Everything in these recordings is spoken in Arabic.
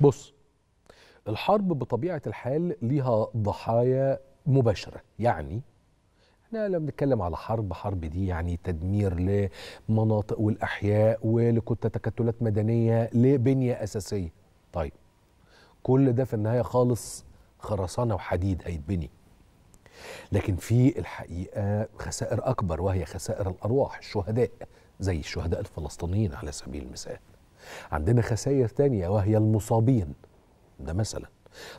بص الحرب بطبيعه الحال ليها ضحايا مباشره يعني احنا لما بنتكلم على حرب حرب دي يعني تدمير لمناطق والاحياء ولكت تكتلات مدنيه لبنيه اساسيه طيب كل ده في النهايه خالص خرسانه وحديد هيتبني لكن في الحقيقه خسائر اكبر وهي خسائر الارواح الشهداء زي الشهداء الفلسطينيين على سبيل المثال عندنا خسائر تانية وهي المصابين ده مثلا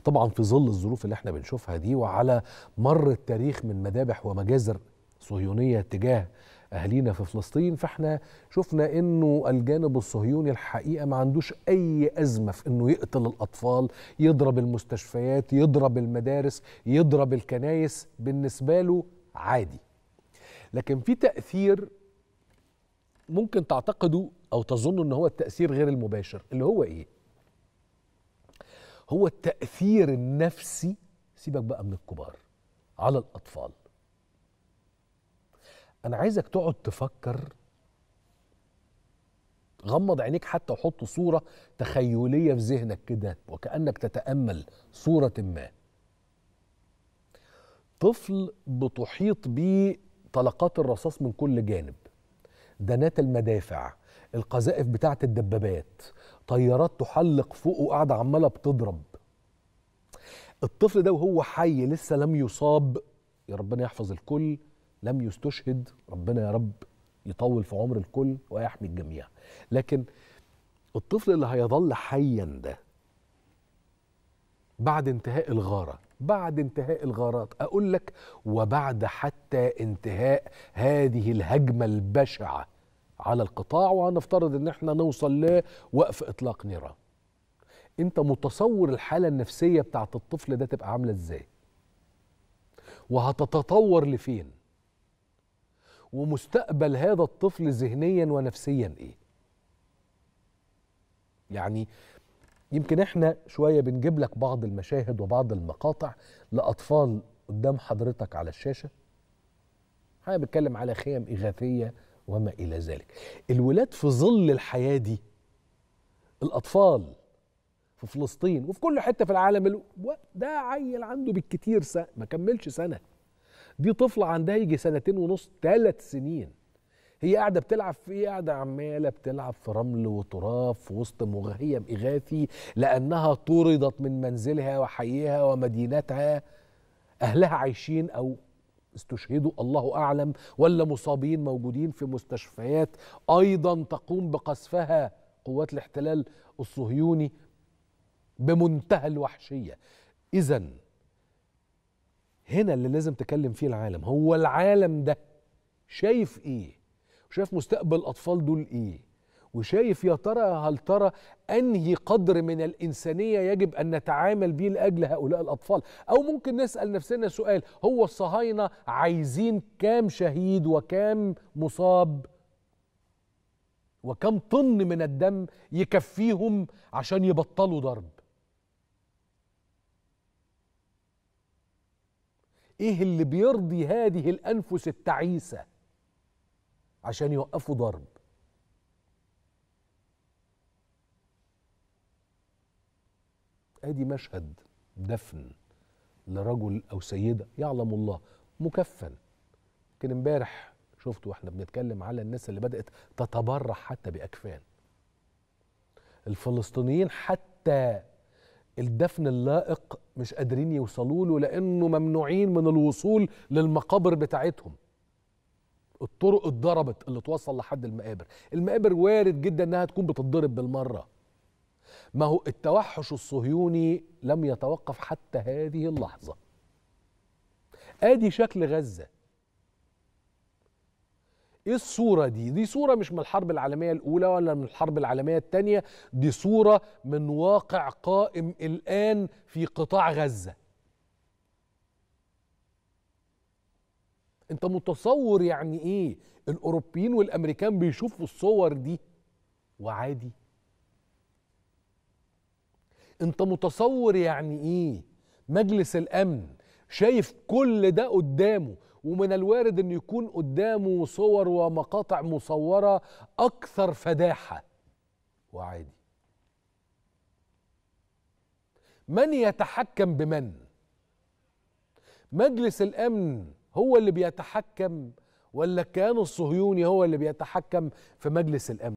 طبعا في ظل الظروف اللي احنا بنشوفها دي وعلى مر التاريخ من مذابح ومجازر صهيونية تجاه أهلينا في فلسطين فاحنا شفنا انه الجانب الصهيوني الحقيقة ما عندوش أي أزمة في انه يقتل الأطفال يضرب المستشفيات يضرب المدارس يضرب الكنايس بالنسبة له عادي لكن في تأثير ممكن تعتقدوا او تظن ان هو التاثير غير المباشر اللي هو ايه هو التاثير النفسي سيبك بقى من الكبار على الاطفال انا عايزك تقعد تفكر غمض عينيك حتى وحط صوره تخيليه في ذهنك كده وكانك تتامل صوره ما طفل بتحيط بيه طلقات الرصاص من كل جانب دنات المدافع القذائف بتاعه الدبابات طيارات تحلق فوقه وقاعده عماله بتضرب الطفل ده وهو حي لسه لم يصاب يا ربنا يحفظ الكل لم يستشهد ربنا يا رب يطول في عمر الكل ويحمي الجميع لكن الطفل اللي هيظل حيا ده بعد انتهاء الغارة بعد انتهاء الغارات أقول لك وبعد حتى انتهاء هذه الهجمة البشعة على القطاع وهنفترض ان احنا نوصل لوقف اطلاق نيران انت متصور الحاله النفسيه بتاعت الطفل ده تبقى عامله ازاي وهتتطور لفين ومستقبل هذا الطفل ذهنيا ونفسيا ايه يعني يمكن احنا شويه بنجيب لك بعض المشاهد وبعض المقاطع لاطفال قدام حضرتك على الشاشه انا بتكلم على خيم اغاثيه وما إلى ذلك الولاد في ظل الحياة دي الأطفال في فلسطين وفي كل حتة في العالم ده عيل عنده بالكتير سنة ما كملش سنة دي طفلة عندها يجي سنتين ونص ثلاث سنين هي قاعدة بتلعب في ايه؟ قاعدة عمالة بتلعب في رمل وتراب في وسط مغيم إغاثي لأنها طردت من منزلها وحيها ومدينتها أهلها عايشين أو استشهدوا الله اعلم ولا مصابين موجودين في مستشفيات ايضا تقوم بقصفها قوات الاحتلال الصهيوني بمنتهى الوحشيه اذا هنا اللي لازم تكلم فيه العالم هو العالم ده شايف ايه شايف مستقبل الاطفال دول ايه وشايف يا ترى هل ترى انهي قدر من الانسانيه يجب ان نتعامل به لاجل هؤلاء الاطفال او ممكن نسال نفسنا سؤال هو الصهاينه عايزين كام شهيد وكام مصاب وكم طن من الدم يكفيهم عشان يبطلوا ضرب ايه اللي بيرضي هذه الانفس التعيسه عشان يوقفوا ضرب ادي مشهد دفن لرجل او سيده يعلم الله مكفن كان امبارح شفت واحنا بنتكلم على الناس اللي بدات تتبرع حتى باكفان الفلسطينيين حتى الدفن اللائق مش قادرين يوصلوا له لانه ممنوعين من الوصول للمقابر بتاعتهم الطرق اتضربت اللي توصل لحد المقابر المقابر وارد جدا انها تكون بتتضرب بالمره ما هو التوحش الصهيوني لم يتوقف حتى هذه اللحظة ادي شكل غزة ايه الصورة دي؟ دي صورة مش من الحرب العالمية الأولى ولا من الحرب العالمية الثانية، دي صورة من واقع قائم الآن في قطاع غزة. أنت متصور يعني إيه؟ الأوروبيين والأمريكان بيشوفوا الصور دي وعادي؟ انت متصور يعني ايه مجلس الامن شايف كل ده قدامه ومن الوارد ان يكون قدامه صور ومقاطع مصوره اكثر فداحه وعادي من يتحكم بمن مجلس الامن هو اللي بيتحكم ولا الكيان الصهيوني هو اللي بيتحكم في مجلس الامن